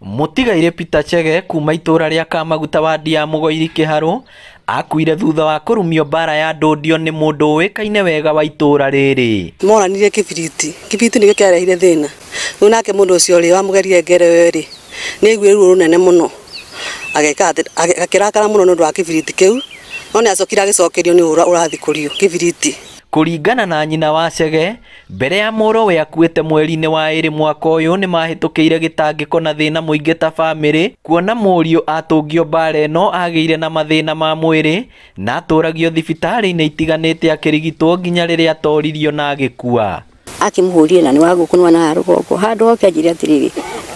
mutigaire pita Chege kuma itura ria Kamaguta wadi ya Mugoiri Kiharu akuire thutha wa kurumio bara ya ndudio ni mundu uikaine wega wa itura riri moranire kibiriti kibiriti nigä kĩarehire thĩna rĩu nake mũndũ wa rĩ wamũgerie ngerewe rĩ nĩ aiguire ruo rũnene mũno agakĩrakara mũno nĩ ũndũ wa kĩbiriti kĩu no nĩ acokire agĩcokerio nĩ ũra ũrathikũrio kĩbiriti kuringana na nyina wa chege mbere ya moro we akuĩte mweri-inĩ wa ĩrĩ mwaka ũyũ nĩ mahĩtũkĩire gĩtangĩko na thĩna mũingĩ ta bamĩrĩ kuona mũriũ atũngio mbara no agĩire na mathĩna ma mwĩrĩ na atũragio thibitarĩ-inĩ itiganĩte akĩrigitwo nginya rĩrĩa atoririo na agĩkua akĩmũhũrire na nĩ wa gũkũ nĩwana ya rũgongo handũ hoke anjĩre atĩrĩrĩ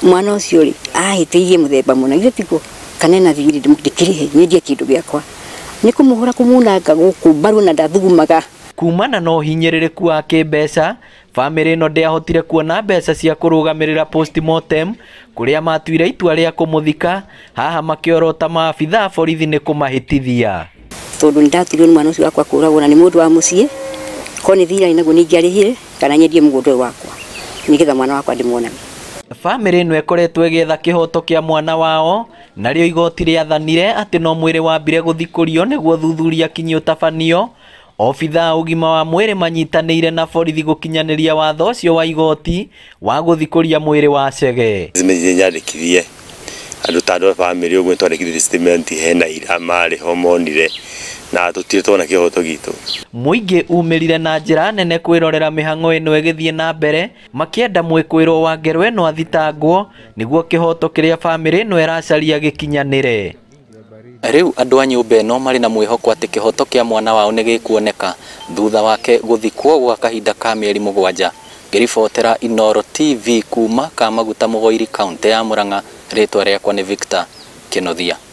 mwana ũcio rĩ ahĩtĩirie mũthemba mũna githĩ tiguo kana ena thigiri ndĩkĩrĩhe nyendie kĩndũ gĩakwa nĩ kũmũhũra kũmunanga gũkũ mbaru na ndathugumaga kumana na uhinyirirĩku wa kĩmbeca bamĩrĩ ĩno ndĩahotire kuona mbeca cia kũrũgamĩrĩra postmortem kũrĩa matuire itua rĩa kũmũthika haha makĩorota maabithaa borithi nĩ kũmahĩtithia tondå nä ndatuirwo nä mwana å cio wakwa kå ragwo na nä må ndå wa må ciä korwo nä thira naguo nä ingäarä kana nyendie må gåndå wakwa nä getha mwana wakwa ndä monage bamĩrĩ ĩno ĩkoretwo ĩgĩetha kĩhoto kĩa mwana wao narĩo igoti rĩathanire atĩ no mwĩrĩ wambire gũthikũrio nĩguo thuthuria kinyi ũtabanio obitha a ũgima wa mwĩrĩ manyitanĩire na borithi gũkinyanĩria watho ũcio wa igoti wa gũthikũria mwĩrĩ wa chege nyandĩkithie andå ta andå a bamĩrĩ å guo twandĩkithie hena ira marĩ ho monire na tũtirĩ twona kĩhoto gitũ mũingĩ umĩrire na njĩra nene kwĩrorera mĩhang'o ĩno ĩgĩthiĩ na mbere makĩenda mwĩkwĩrwo wa ngerwa ĩno athitangwo nĩguo kĩhoto kĩrĩa bamĩrĩ ĩno ĩracaria gĩkinyanĩre Rĩu andũ a nyũmba ĩno marĩ na mwĩhoko atĩ kĩhoto kĩa mwana wao nĩ gĩkuoneka thutha wake gũthikwo gwa kahinda ka mĩeri mũgwanja ngĩribotera inoro TV kuuma Kamaguta mũgoiri kauntĩ ya Murang'a rĩtwa rĩakwa nĩ Victor Kĩnuthia